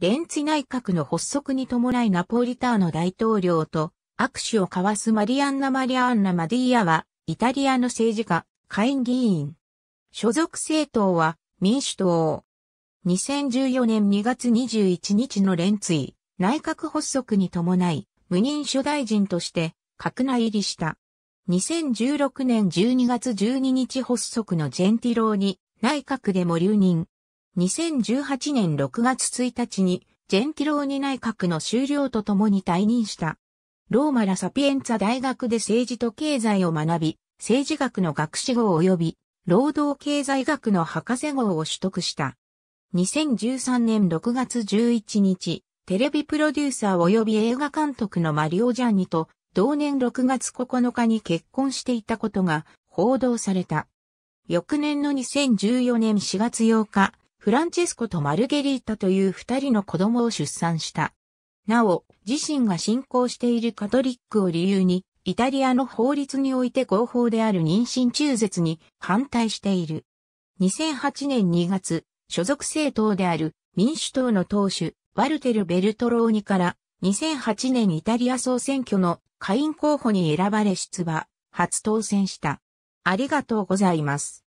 レンツィ内閣の発足に伴いナポリターの大統領と握手を交わすマリアンナ・マリアンナ・マディアは、イタリアの政治家、下院議員。所属政党は、民主党。2014年2月21日の連追、内閣発足に伴い、無任所大臣として、閣内入りした。2016年12月12日発足のジェンティローに、内閣でも留任。2018年6月1日に、ジェンティローニ内閣の終了とともに退任した。ローマ・ラ・サピエンツァ大学で政治と経済を学び、政治学の学士号及び、労働経済学の博士号を取得した。2013年6月11日、テレビプロデューサー及び映画監督のマリオ・ジャンニと、同年6月9日に結婚していたことが報道された。翌年の2014年4月8日、フランチェスコとマルゲリータという二人の子供を出産した。なお、自身が信仰しているカトリックを理由に、イタリアの法律において合法である妊娠中絶に反対している。2008年2月、所属政党である民主党の党首、ワルテル・ベルトローニから、2008年イタリア総選挙の下院候補に選ばれ出馬、初当選した。ありがとうございます。